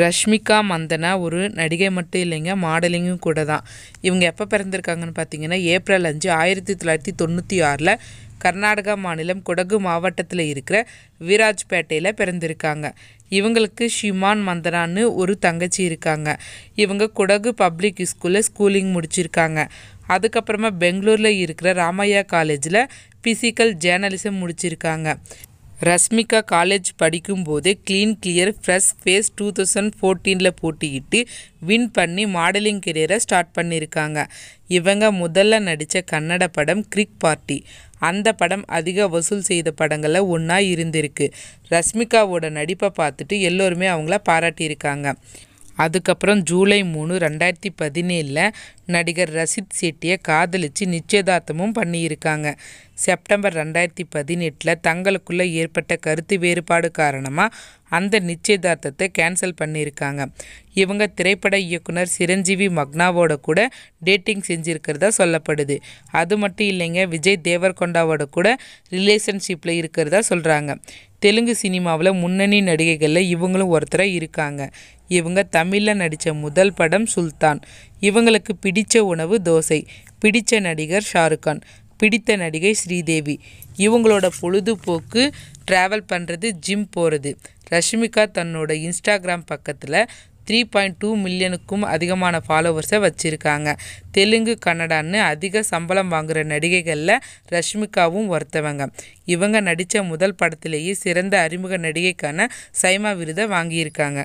ரஷ்மிகா மந்தனா ஒரு நடிகை மட்டும் இல்லைங்க மாடலிங்கும் கூட தான் இவங்க எப்போ பிறந்திருக்காங்கன்னு பார்த்தீங்கன்னா ஏப்ரல் அஞ்சு ஆயிரத்தி தொள்ளாயிரத்தி தொண்ணூற்றி ஆறில் கர்நாடகா மாநிலம் குடகு மாவட்டத்தில் இருக்கிற வீராஜ்பேட்டையில் பிறந்திருக்காங்க இவங்களுக்கு ஷிமான் மந்தனான்னு ஒரு தங்கச்சி இருக்காங்க இவங்க குடகு பப்ளிக் ஸ்கூலில் ஸ்கூலிங் முடிச்சிருக்காங்க அதுக்கப்புறமா பெங்களூரில் இருக்கிற ராமையா காலேஜில் ஃபிசிக்கல் ஜேர்னலிசம் முடிச்சிருக்காங்க ரஷ்மிகா காலேஜ் படிக்கும்போதே clean clear fresh face two thousand ஃபோர்டீனில் போட்டிக்கிட்டு வின் பண்ணி மாடலிங் கெரியரை ஸ்டார்ட் பண்ணியிருக்காங்க இவங்க முதல்ல நடித்த கன்னட படம் கிரிக் பார்ட்டி அந்த படம் அதிக வசூல் செய்த படங்களில் ஒன்றா இருந்திருக்கு ரஷ்மிகாவோட நடிப்பை பார்த்துட்டு எல்லோருமே அவங்கள பாராட்டியிருக்காங்க அதுக்கப்புறம் ஜூலை மூணு ரெண்டாயிரத்தி பதினேழில் நடிகர் ரசித் செட்டியை காதலித்து நிச்சயதார்த்தமும் பண்ணியிருக்காங்க செப்டம்பர் ரெண்டாயிரத்தி பதினெட்டில் தங்களுக்குள்ளே ஏற்பட்ட கருத்து வேறுபாடு காரணமாக அந்த நிச்சயதார்த்தத்தை கேன்சல் பண்ணியிருக்காங்க இவங்க திரைப்பட இயக்குனர் சிரஞ்சீவி மக்னாவோட கூட டேட்டிங் செஞ்சுருக்கிறதா சொல்லப்படுது அது மட்டும் இல்லைங்க விஜய் தேவர்கொண்டாவோட கூட ரிலேஷன்ஷிப்பில் இருக்கிறதா சொல்கிறாங்க தெலுங்கு சினிமாவில் முன்னணி நடிகைகளில் இவங்களும் ஒருத்தராக இருக்காங்க இவங்க தமிழில் நடித்த முதல் படம் சுல்தான் இவங்களுக்கு பிடித்த உணவு தோசை பிடித்த நடிகர் ஷாருக்கான் பிடித்த நடிகை ஸ்ரீதேவி இவங்களோட பொழுதுபோக்கு ட்ராவல் பண்ணுறது ஜிம் போகிறது ரஷ்மிகா தன்னோட இன்ஸ்டாகிராம் பக்கத்தில் த்ரீ பாயிண்ட் டூ மில்லியனுக்கும் அதிகமான ஃபாலோவர்ஸை வச்சுருக்காங்க தெலுங்கு கன்னடான்னு அதிக சம்பளம் வாங்குகிற நடிகைகளில் ரஷ்மிகாவும் ஒருத்தவங்க இவங்க நடித்த முதல் படத்திலேயே சிறந்த அறிமுக நடிகைக்கான சைமா விருதை வாங்கியிருக்காங்க